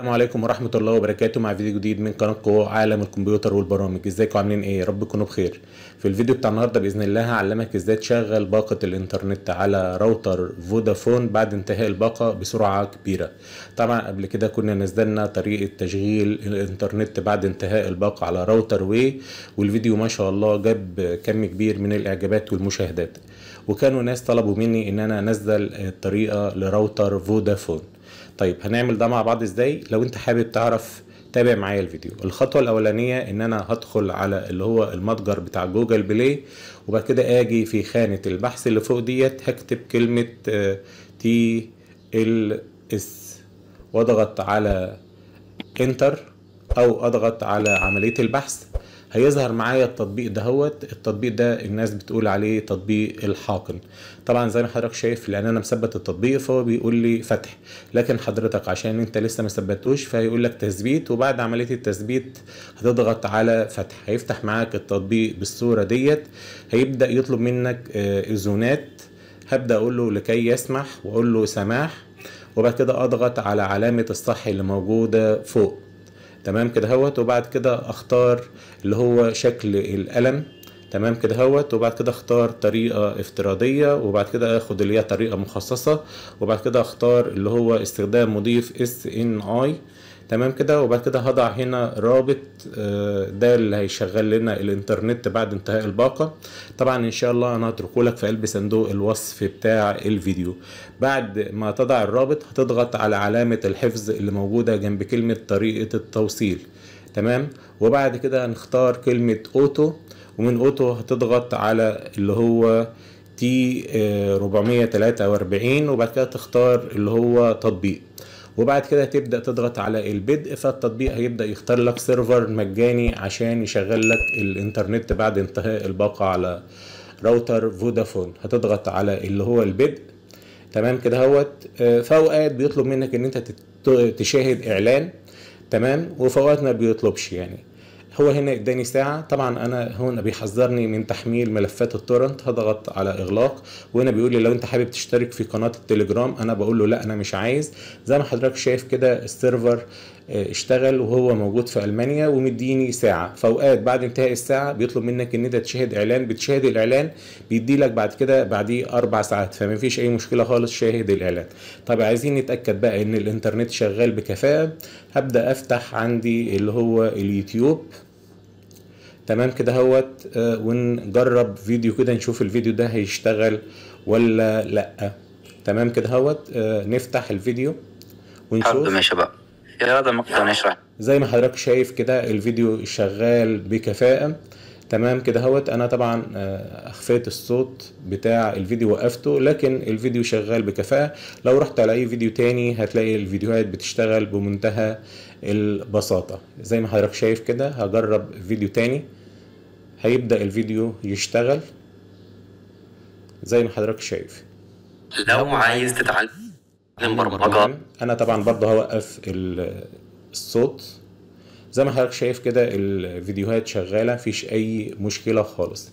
السلام عليكم ورحمة الله وبركاته مع فيديو جديد من قناة قوة عالم الكمبيوتر والبرامج ازيكم عاملين ايه رب تكونوا بخير في الفيديو بتاع النهاردة بإذن الله هعلمك ازاي تشغل باقة الانترنت على راوتر فودافون بعد انتهاء الباقة بسرعة كبيرة طبعا قبل كده كنا نزلنا طريقة تشغيل الانترنت بعد انتهاء الباقة على راوتر واي والفيديو ما شاء الله جاب كم كبير من الاعجابات والمشاهدات وكانوا ناس طلبوا مني ان انا انزل الطريقة لراوتر فودافون طيب هنعمل ده مع بعض ازاي لو انت حابب تعرف تابع معايا الفيديو الخطوة الأولانية إن أنا هدخل على اللي هو المتجر بتاع جوجل بلاي وبعد كده آجي في خانة البحث اللي فوق ديت هكتب كلمة تي ال اس واضغط على انتر او اضغط على عملية البحث هيظهر معايا التطبيق دهوت التطبيق ده الناس بتقول عليه تطبيق الحاقن طبعا زي ما حضرتك شايف لان انا مثبت التطبيق فهو بيقول لي فتح لكن حضرتك عشان انت لسه ما ثبتوش فهيقول لك تثبيت وبعد عمليه التثبيت هتضغط على فتح هيفتح معاك التطبيق بالصوره ديت هيبدا يطلب منك اذونات آه، هبدا اقول له لكي يسمح واقول له سماح وبعد كده اضغط على علامه الصح اللي موجوده فوق تمام كده هوت وبعد كده اختار اللي هو شكل القلم تمام كده هوت وبعد كده اختار طريقة افتراضية وبعد كده اخد اللي هي طريقة مخصصة وبعد كده اختار اللي هو استخدام مضيف اس ان اي تمام كده وبعد كده هضع هنا رابط آه، ده اللي هيشغل لنا الانترنت بعد انتهاء الباقة طبعا ان شاء الله انا هتركه لك في قلب صندوق الوصف بتاع الفيديو بعد ما تضع الرابط هتضغط على علامة الحفظ اللي موجودة جنب كلمة طريقة التوصيل تمام وبعد كده هنختار كلمة اوتو ومن اوتو هتضغط على اللي هو تي 443 آه، وبعد كده تختار اللي هو تطبيق وبعد كده تبدا تضغط على البدء فالتطبيق هيبدا يختار لك سيرفر مجاني عشان يشغل لك الانترنت بعد انتهاء الباقه على راوتر فودافون هتضغط على اللي هو البدء تمام كده هوت آه، فاوقات بيطلب منك ان انت تشاهد اعلان تمام وفي ما بيطلبش يعني هو هنا اداني ساعه طبعا انا هنا بيحذرني من تحميل ملفات التورنت هضغط على اغلاق وهنا بيقول لي لو انت حابب تشترك في قناه التليجرام انا بقول له لا انا مش عايز زي ما حضرتك شايف كده السيرفر آه، اشتغل وهو موجود في المانيا ومديني ساعه فاوقات بعد انتهاء الساعه بيطلب منك ان انت تشاهد اعلان بتشاهد الاعلان بيدي لك بعد كده بعديه اربع ساعات فما فيش اي مشكله خالص شاهد الاعلان طب عايزين نتاكد بقى ان الانترنت شغال بكفاءه هبدا افتح عندي اللي هو اليوتيوب تمام كده هوت آه، ونجرب فيديو كده نشوف الفيديو ده هيشتغل ولا لا تمام كده هوت آه، نفتح الفيديو ونشوف يا شباب هذا مقطع نشرح زي ما حضرتك شايف كده الفيديو شغال بكفاءة تمام كده هوت انا طبعا آه، اخفيت الصوت بتاع الفيديو وقفته لكن الفيديو شغال بكفاءة لو رحت على اي فيديو تاني هتلاقي الفيديوهات بتشتغل بمنتهى البساطة زي ما حضرتك شايف كده هجرب فيديو تاني هيبدأ الفيديو يشتغل زي ما حضرتك شايف لو عايز تتعلم برمجة أنا طبعا برضه هوقف الصوت زي ما حضرتك شايف كده الفيديوهات شغالة مفيش أي مشكلة خالص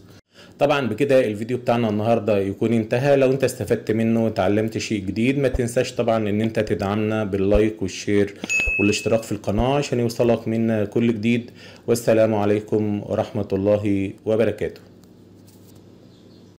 طبعا بكده الفيديو بتاعنا النهارده يكون انتهى لو انت استفدت منه وتعلمت شيء جديد ما تنساش طبعا ان انت تدعمنا باللايك والشير والاشتراك في القناه عشان يوصلك منا كل جديد والسلام عليكم ورحمه الله وبركاته